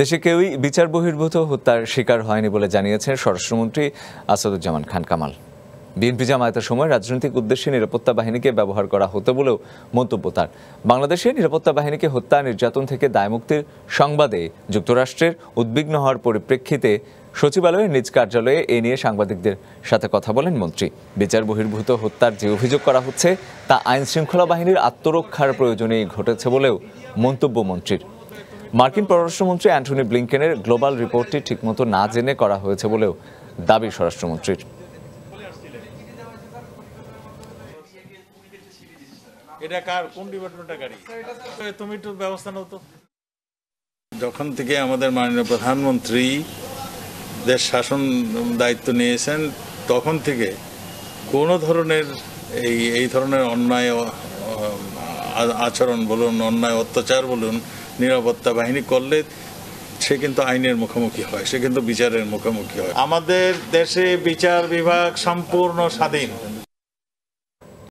দেশে কেউই বিচার বহির্ভূত হত্যার শিকার হয়নি বলে জানিয়েছেন স্বরাষ্ট্রমন্ত্রী আসাদুজ্জামান খান কামাল বিএনপি জামায়াতের সময় রাজনৈতিক উদ্দেশ্যে নিরাপত্তা বাহিনীকে ব্যবহার করা হতো বলেও মন্তব্য তার বাংলাদেশে নিরাপত্তা বাহিনীকে হত্যা নির্যাতন থেকে দায়মুক্তির সংবাদে যুক্তরাষ্ট্রের উদ্বিগ্ন হওয়ার পরিপ্রেক্ষিতে সচিবালয়ের নিজ কার্যালয়ে এ নিয়ে সাংবাদিকদের সাথে কথা বলেন মন্ত্রী বিচার বহির্ভূত হত্যার যে অভিযোগ করা হচ্ছে তা আইন শৃঙ্খলা বাহিনীর আত্মরক্ষার প্রয়োজনেই ঘটেছে বলেও মন্তব্য মন্ত্রীর মার্কিন পররাষ্ট্রমন্ত্রী অ্যান্টনি ব্লিংকেনের গ্লোবাল রিপোর্টটি ঠিকমতো না জেনে করা হয়েছে বলেও দাবি স্বরাষ্ট্রমন্ত্রীর এটা কার কোন গাড়ি তুমি একটু ব্যবস্থা নাও তো যখন থেকে আমাদের মাননীয় প্রধানমন্ত্রী দেশ শাসন দায়িত্ব নিয়েছেন তখন থেকে কোনো ধরনের এই এই ধরনের অন্যায় আচরণ বলুন অন্যায় অত্যাচার বলুন নিরাপত্তা বাহিনী করলে সে কিন্তু আইনের মুখোমুখি হয় সে কিন্তু বিচারের মুখোমুখি হয় আমাদের দেশে বিচার বিভাগ সম্পূর্ণ স্বাধীন